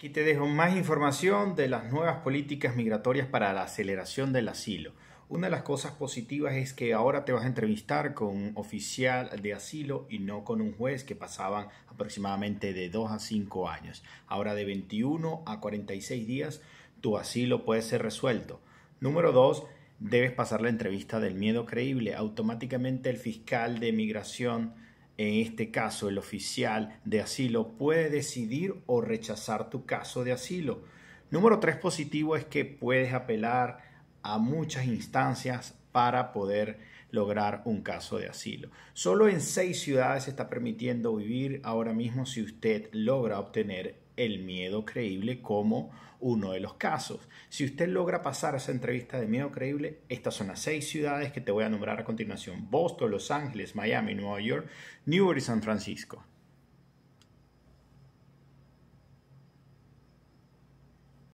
Aquí te dejo más información de las nuevas políticas migratorias para la aceleración del asilo. Una de las cosas positivas es que ahora te vas a entrevistar con un oficial de asilo y no con un juez que pasaban aproximadamente de 2 a 5 años. Ahora de 21 a 46 días tu asilo puede ser resuelto. Número 2, debes pasar la entrevista del miedo creíble. Automáticamente el fiscal de migración en este caso, el oficial de asilo puede decidir o rechazar tu caso de asilo. Número tres positivo es que puedes apelar a muchas instancias para poder lograr un caso de asilo. Solo en seis ciudades se está permitiendo vivir ahora mismo si usted logra obtener el miedo creíble como uno de los casos. Si usted logra pasar esa entrevista de miedo creíble, estas son las seis ciudades que te voy a nombrar a continuación. Boston, Los Ángeles, Miami, Nueva York, y San Francisco.